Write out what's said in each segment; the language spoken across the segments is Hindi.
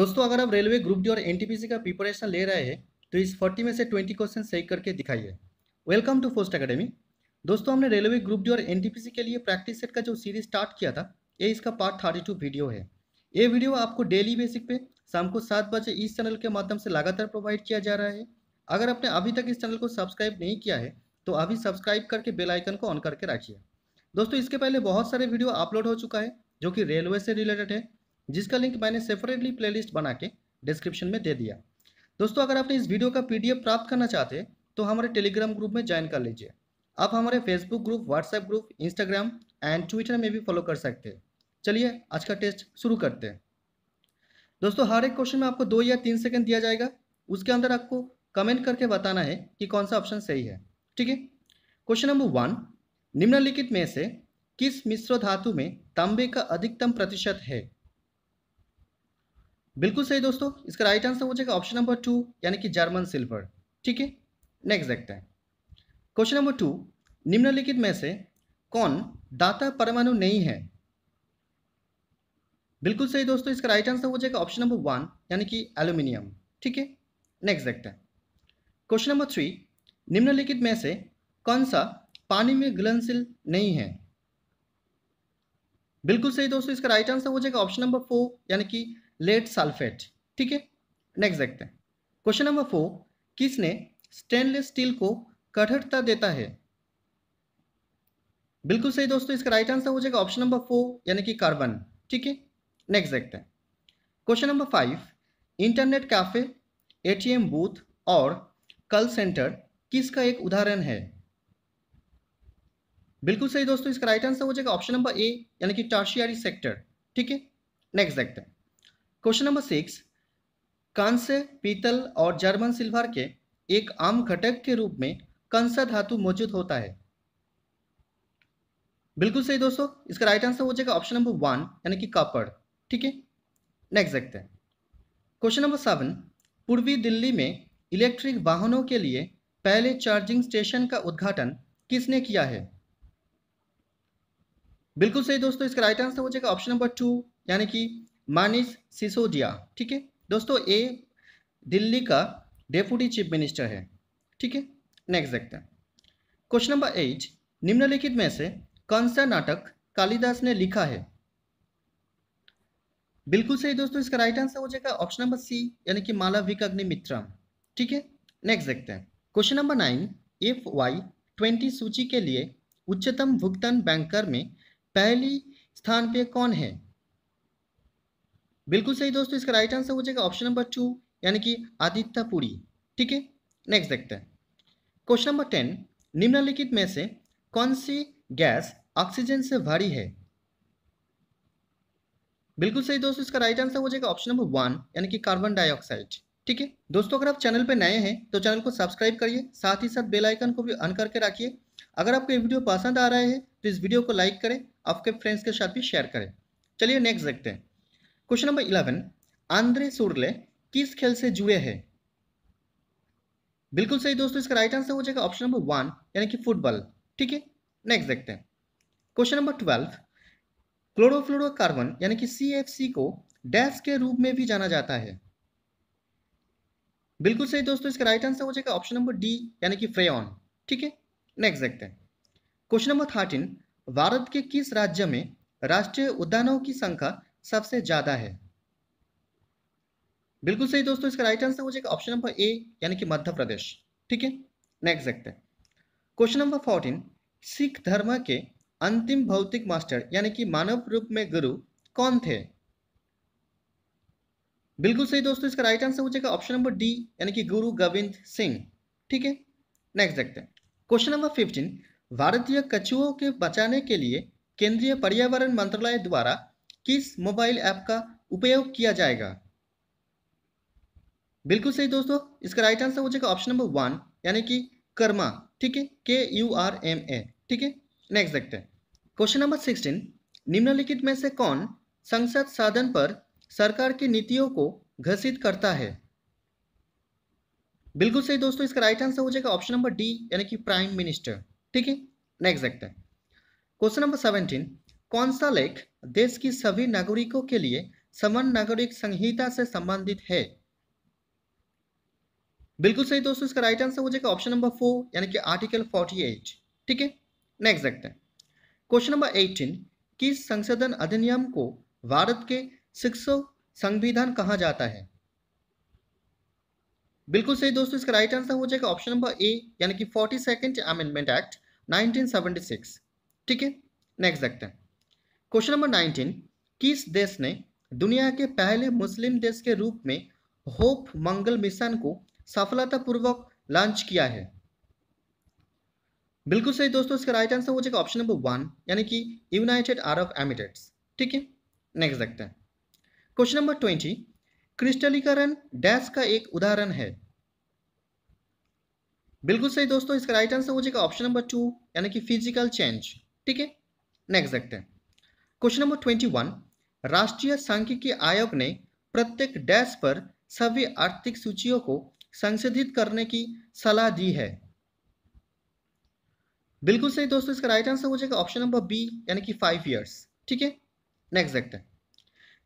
दोस्तों अगर आप रेलवे ग्रुप डी और एनटीपीसी का प्रिपरेशन ले रहे हैं तो इस 40 में से 20 क्वेश्चन सही करके दिखाइए वेलकम टू फोस्ट एकेडमी दोस्तों हमने रेलवे ग्रुप डी और एनटीपीसी के लिए प्रैक्टिस सेट का जो सीरीज स्टार्ट किया था ये इसका पार्ट थर्टी टू वीडियो है ये वीडियो आपको डेली बेसिक पे शाम को सात बजे इस चैनल के माध्यम से लगातार प्रोवाइड किया जा रहा है अगर आपने अभी तक इस चैनल को सब्सक्राइब नहीं किया है तो अभी सब्सक्राइब करके बेल आइकन को ऑन करके रखिए दोस्तों इसके पहले बहुत सारे वीडियो अपलोड हो चुका है जो कि रेलवे से रिलेटेड है जिसका लिंक मैंने सेपरेटली प्लेलिस्ट बना के डिस्क्रिप्शन में दे दिया दोस्तों अगर आपने इस वीडियो का पीडीएफ प्राप्त करना चाहते तो हमारे टेलीग्राम ग्रुप में ज्वाइन कर लीजिए आप हमारे Facebook group WhatsApp group Instagram and Twitter में भी फॉलो कर सकते हैं चलिए आज का टेस्ट शुरू करते हैं दोस्तों हर एक क्वेश्चन में आपको दो या तीन सेकंड दिया जाएगा उसके अंदर आपको कमेंट करके बताना है कि कौन सा ऑप्शन सही है ठीक है क्वेश्चन नंबर वन निम्नलिखित में से किस मिश्र धातु में तांबे का अधिकतम प्रतिशत है बिल्कुल सही दोस्तों इसका राइट आंसर हो जाएगा ऑप्शन नंबर टू यानी कि जर्मन सिल्वर ठीक है नेक्स्ट देखते हैं क्वेश्चन नंबर टू निम्नलिखित में से कौन दाता परमाणु नहीं है बिल्कुल सही दोस्तों इसका राइट आंसर हो जाएगा ऑप्शन नंबर वन यानी कि एल्यूमिनियम ठीक है नेक्स्ट देखते हैं क्वेश्चन नंबर थ्री निम्नलिखित में से कौन सा पानी में घुलनशील नहीं है बिल्कुल सही दोस्तों इसका राइट आंसर हो जाएगा ऑप्शन नंबर फोर यानी कि लेड सल्फेट ठीक है नेक्स्ट देखते हैं क्वेश्चन नंबर फोर किसने स्टेनलेस स्टील को कठोरता देता है बिल्कुल सही दोस्तों इसका राइट आंसर हो जाएगा ऑप्शन नंबर फोर यानी कि कार्बन ठीक है नेक्स्ट देखते हैं question number five internet cafe ATM booth और कल सेंटर किसका एक उदाहरण है बिल्कुल सही दोस्तों इसका राइट आंसर हो जाएगा ऑप्शन नंबर ए यानी कि टार्शियरी सेक्टर ठीक है नेक्स्ट देखते हैं क्वेश्चन नंबर सिक्स कांस्य पीतल और जर्मन सिल्वर के एक आम घटक के रूप में कंस धातु मौजूद होता है बिल्कुल सही दोस्तों इसका राइट आंसर हो जाएगा ऑप्शन नंबर वन यानी कि कापड़ ठीक है नेक्स्ट देखते हैं क्वेश्चन नंबर सेवन पूर्वी दिल्ली में इलेक्ट्रिक वाहनों के लिए पहले चार्जिंग स्टेशन का उद्घाटन किसने किया है बिल्कुल सही दोस्तों इसका राइट आंसर हो जाएगा ऑप्शन नंबर टू यानी कि मानिस सिसोदिया ठीक है दोस्तों ये दिल्ली का डेपुटी चीफ मिनिस्टर है ठीक है नेक्स्ट देखते हैं क्वेश्चन नंबर एट निम्नलिखित में से कौन सा नाटक कालिदास ने लिखा है बिल्कुल सही दोस्तों इसका राइट आंसर हो जाएगा ऑप्शन नंबर सी यानी कि मालविक अग्निमित्रा ठीक है नेक्स्ट देखते हैं question number nine F Y twenty सूची के लिए उच्चतम भुगतान बैंकर में पहली स्थान पे कौन है बिल्कुल सही दोस्तों इसका राइट आंसर हो जाएगा ऑप्शन नंबर टू यानी कि आदित्य पुरी ठीक है नेक्स्ट देखते हैं क्वेश्चन नंबर टेन निम्नलिखित में से कौन सी गैस ऑक्सीजन से भारी है बिल्कुल सही दोस्तों इसका राइट आंसर हो जाएगा ऑप्शन नंबर वन यानी कि कार्बन डाइऑक्साइड ठीक है दोस्तों अगर आप चैनल पर नए हैं तो चैनल को सब्सक्राइब करिए साथ ही साथ बेलाइकन को भी ऑन करके रखिए अगर आपको ये वीडियो पसंद आ रहा है तो इस वीडियो को लाइक करें आपके फ्रेंड्स के साथ भी शेयर करें चलिए नेक्स्ट देखते हैं क्वेश्चन नंबर इलेवन आंद्रे सुरले किस खेल से जुड़े हैं बिल्कुल सही दोस्तों इसका राइट आंसर हो जाएगा ऑप्शन नंबर वन यानी कि फुटबॉल ठीक है नेक्स्ट देखते हैं क्वेश्चन नंबर ट्वेल्व क्लोरोफ्लोरोकार्बन यानी कि सी को डैश के रूप में भी जाना जाता है बिल्कुल सही दोस्तों इसका राइट आंसर हो जाएगा ऑप्शन नंबर डी यानी कि फ्रेन ठीक है नेक्स्ट देखते हैं क्वेश्चन नंबर थर्टीन भारत के किस राज्य में राष्ट्रीय उद्यानों की संख्या सबसे ज़्यादा है बिल्कुल सही दोस्तों इसका राइट आंसर मुझे ऑप्शन नंबर ए यानी कि मध्य प्रदेश ठीक है नेक्स्ट देखते हैं क्वेश्चन नंबर फोर्टीन सिख धर्म के अंतिम भौतिक मास्टर यानी कि मानव रूप में गुरु कौन थे बिल्कुल सही दोस्तों इसका राइट आंसर हो जाएगा ऑप्शन नंबर डी यानी कि गुरु गोविंद सिंह ठीक है नेक्स्ट देखते हैं क्वेश्चन नंबर फिफ्टीन भारतीय कछुओं के बचाने के लिए केंद्रीय पर्यावरण मंत्रालय द्वारा किस मोबाइल ऐप का उपयोग किया जाएगा बिल्कुल सही दोस्तों इसका राइट आंसर हो जाएगा ऑप्शन नंबर वन यानी कि कर्मा ठीक है के यू आर एम ए ठीक है नेक्स्ट देखते हैं क्वेश्चन नंबर सिक्सटीन निम्नलिखित में से कौन संसद साधन पर सरकार की नीतियों को घोषित करता है बिल्कुल सही दोस्तों इसका राइट आंसर हो जाएगा ऑप्शन नंबर डी यानी कि प्राइम मिनिस्टर ठीक है नेक्स्ट देखते हैं क्वेश्चन नंबर सेवनटीन कौन सा लेख देश की सभी नागरिकों के लिए समान नागरिक संहिता से संबंधित है बिल्कुल सही दोस्तों इसका राइट आंसर हो जाएगा ऑप्शन नंबर फोर यानी कि आर्टिकल 48 ठीक है नेक्स्ट देखते हैं क्वेश्चन नंबर 18 किस संशोधन अधिनियम को भारत के शिक्षो संविधान कहा जाता है बिल्कुल सही दोस्तों इसका राइट आंसर हो जाएगा ऑप्शन नंबर ए यानी कि forty second amendment act nineteen ठीक है नेक्स्ट देखते हैं क्वेश्चन नंबर नाइनटीन किस देश ने दुनिया के पहले मुस्लिम देश के रूप में होप मंगल मिशन को सफलतापूर्वक लॉन्च किया है बिल्कुल सही दोस्तों इसका राइट आंसर हो जाएगा ऑप्शन नंबर वन यानी कि यूनाइटेड अरब एमिरेट्स ठीक है नेक्स्ट देखते हैं क्वेश्चन नंबर ट्वेंटी क्रिस्टलीकरण डैश का एक उदाहरण है बिल्कुल सही दोस्तों इसका राइट आंसर हो जाएगा ऑप्शन नंबर टू यानी कि फिजिकल चेंज ठीक है नेक्स्ट देखते हैं क्वेश्चन नंबर ट्वेंटी वन राष्ट्रीय सांख्यिकी आयोग ने प्रत्येक डैश पर सभी आर्थिक सूचियों को संशोधित करने की सलाह दी है बिल्कुल सही दोस्तों इसका राइट आंसर हो जाएगा ऑप्शन नंबर बी यानी कि फाइव ईयर्स ठीक है नेक्स्ट देखते हैं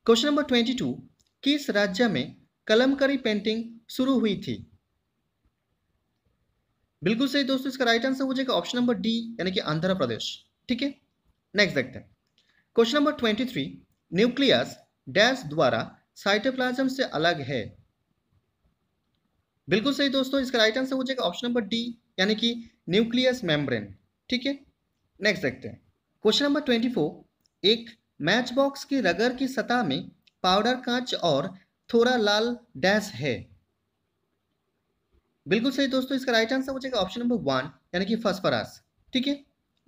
क्वेश्चन नंबर ट्वेंटी टू किस राज्य में कलमकारी पेंटिंग शुरू हुई थी बिल्कुल सही दोस्तों इसका राइट आंसर हो जाएगा ऑप्शन नंबर डी यानी कि आंध्र प्रदेश ठीक है नेक्स्ट देखते हैं question number twenty three nucleus dash द्वारा साइटोप्लाज्म से अलग है बिल्कुल सही दोस्तों इसका राइट आंसर हो जाएगा ऑप्शन नंबर डी यानी कि न्यूक्लियस मेम्ब्रेन ठीक है नेक्स्ट देखते हैं क्वेश्चन नंबर ट्वेंटी फोर एक मैच बॉक्स की रगर की सतह में पाउडर कांच और थोड़ा लाल डैश है बिल्कुल सही दोस्तों इसका राइट आंसर हो जाएगा ऑप्शन नंबर वन यानी कि फॉस्फोरस ठीक है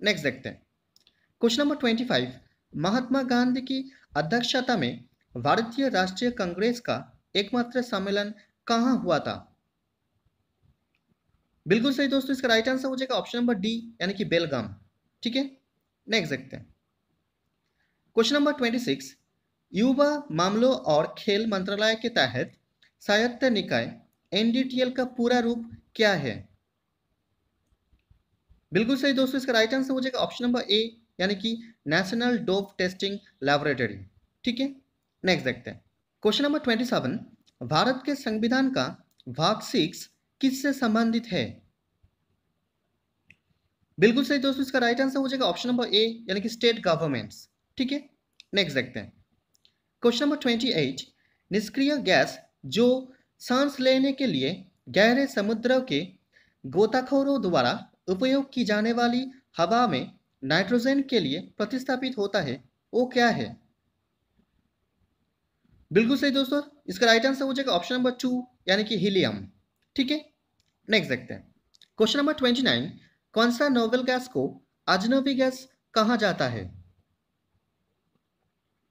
नेक्स्ट देखते हैं question number twenty five Mahatma Gandhi की अध्यक्षता में भारतीय राष्ट्रीय कांग्रेस का एकमात्र सम्मेलन कहा हुआ था बिल्कुल सही दोस्तों इसका राइट आंसर हो जाएगा ऑप्शन नंबर डी यानी कि बेलगाम ठीक है नेक्स्ट देखते हैं क्वेश्चन नंबर ट्वेंटी सिक्स युवा मामलों और खेल मंत्रालय के तहत स्वायत्त निकाय एनडीटीएल का पूरा रूप क्या है बिल्कुल सही दोस्तों इसका राइट आंसर हो जाएगा ऑप्शन नंबर ए यानी कि नेशनल डोप टेस्टिंग लेबोरेटरी ठीक है नेक्स्ट देखते हैं question number twenty seven Bharat के संविधान का भाग सिक्स किससे संबंधित है बिल्कुल सही दोस्तों इसका राइट आंसर हो जाएगा ऑप्शन नंबर ए यानी कि स्टेट गवर्नमेंट्स ठीक है नेक्स्ट देखते हैं क्वेश्चन नंबर ट्वेंटी एट निष्क्रिय गैस जो सांस लेने के लिए गहरे समुद्र के गोताखोरों द्वारा उपयोग की जाने वाली हवा में नाइट्रोजन के लिए प्रतिस्थापित होता है वो क्या है बिल्कुल सही दोस्तों इसका राइट आंसर हो जाएगा ऑप्शन नंबर टू यानी कि हीलियम ठीक है नेक्स्ट देखते हैं क्वेश्चन नंबर ट्वेंटी नाइन कौन सा नोबल गैस को अजनबी गैस कहा जाता है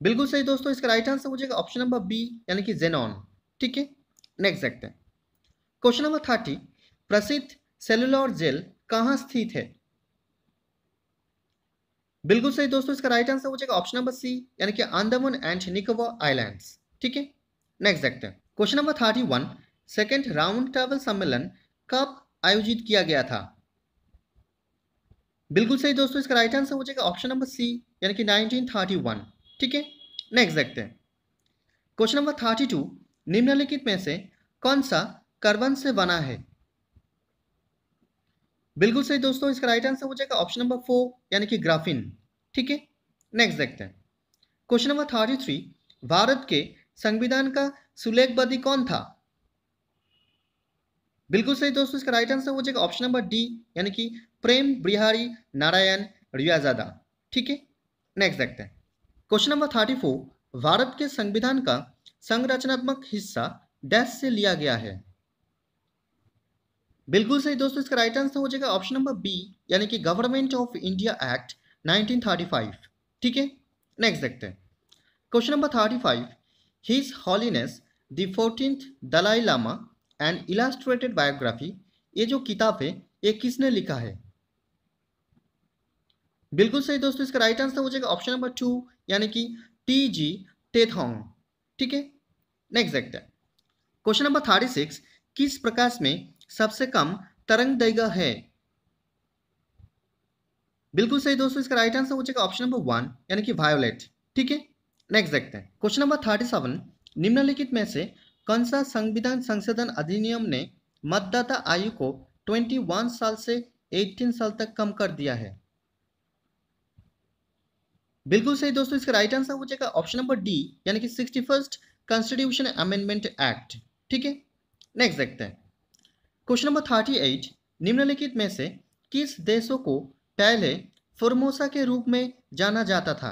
बिल्कुल सही दोस्तों इसका राइट आंसर हो जाएगा ऑप्शन नंबर बी यानी कि जेनॉन ठीक है नेक्स्ट देखते हैं क्वेश्चन नंबर थर्टी प्रसिद्ध सेलुलर जेल कहाँ स्थित है बिल्कुल सही दोस्तों इसका राइट आंसर हो जाएगा ऑप्शन नंबर सी यानी कि आंदमन एंड निकोबार आइलैंड्स ठीक है नेक्स्ट देखते हैं question number thirty one second round table सम्मेलन कब आयोजित किया गया था बिल्कुल सही दोस्तों इसका राइट आंसर हो जाएगा ऑप्शन नंबर सी यानी कि 1931 ठीक है नेक्स्ट देखते हैं क्वेश्चन नंबर 32 निम्नलिखित में से कौन सा कार्बन से बना है बिल्कुल सही दोस्तों इसका राइट आंसर हो जाएगा ऑप्शन नंबर फोर यानी कि ग्राफिन ठीक है नेक्स्ट देखते हैं question number thirty three Bharat के संविधान का सुलेखबदी कौन था बिल्कुल सही दोस्तों इसका राइट आंसर हो जाएगा ऑप्शन नंबर डी यानी कि प्रेम बिहारी नारायण रियाजादा ठीक है नेक्स्ट देखते हैं question number thirty four Bharat के संविधान का संरचनात्मक हिस्सा डैश से लिया गया है बिल्कुल सही दोस्तों इसका राइट आंसर हो जाएगा ऑप्शन नंबर बी यानी कि गवर्नमेंट ऑफ इंडिया एक्ट 1935 ठीक है नेक्स्ट देखते हैं question number 35 his holiness the fourteen Dalai Lama and illustrated biography ये जो किताब है ये किसने लिखा है बिल्कुल सही दोस्तों इसका राइट आंसर हो जाएगा ऑप्शन नंबर टू यानी कि टी जी टेथोंग ठीक है नेक्स्ट देखते हैं क्वेश्चन नंबर थर्टी सिक्स किस प्रकाश में सबसे कम तरंग दैर्घ्य है बिल्कुल सही दोस्तों इसका राइट आंसर हो जाएगा ऑप्शन नंबर वन यानी कि वायोलेट ठीक है नेक्स्ट देखते हैं क्वेश्चन नंबर थर्टी सेवन निम्नलिखित में से कौन सा संविधान संशोधन अधिनियम ने मतदाता आयु को 21 साल से 18 साल तक कम कर दिया है बिल्कुल सही दोस्तों इसका राइट आंसर हो जाएगा ऑप्शन नंबर डी यानी कि sixty first constitution amendment act ठीक है नेक्स्ट देखते हैं क्वेश्चन नंबर थर्टी एट निम्नलिखित में से किस देशों को पहले फॉर्मोसा के रूप में जाना जाता था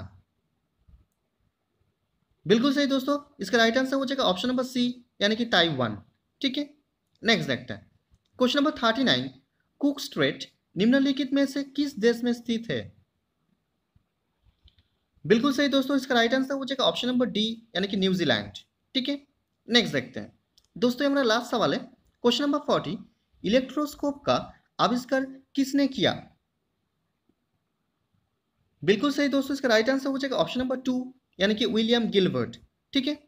बिल्कुल सही दोस्तों इसका राइट आंसर हो जाएगा ऑप्शन नंबर सी यानी कि ताइवान ठीक है नेक्स्ट देखते हैं question number thirty nine Cook Strait निम्नलिखित में से किस देश में स्थित है बिल्कुल सही दोस्तों इसका राइट आंसर हो जाएगा ऑप्शन नंबर डी यानी कि न्यूजीलैंड ठीक है नेक्स्ट देखते हैं दोस्तों हमारा लास्ट सवाल है क्वेश्चन नंबर फोर्टी इलेक्ट्रोस्कोप का आविष्कार किसने किया बिल्कुल सही दोस्तों इसका राइट आंसर हो जाएगा ऑप्शन नंबर टू यानी कि विलियम गिलवर्ट ठीक है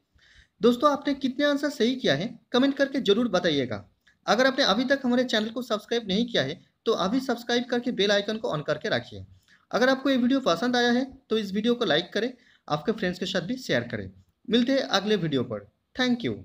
दोस्तों आपने कितने आंसर सही किया है कमेंट करके जरूर बताइएगा अगर आपने अभी तक हमारे चैनल को सब्सक्राइब नहीं किया है तो अभी सब्सक्राइब करके बेल आइकन को ऑन करके रखिए अगर आपको ये वीडियो पसंद आया है तो इस वीडियो को लाइक करें आपके फ्रेंड्स के साथ भी शेयर करें मिलते हैं अगले वीडियो पर थैंक यू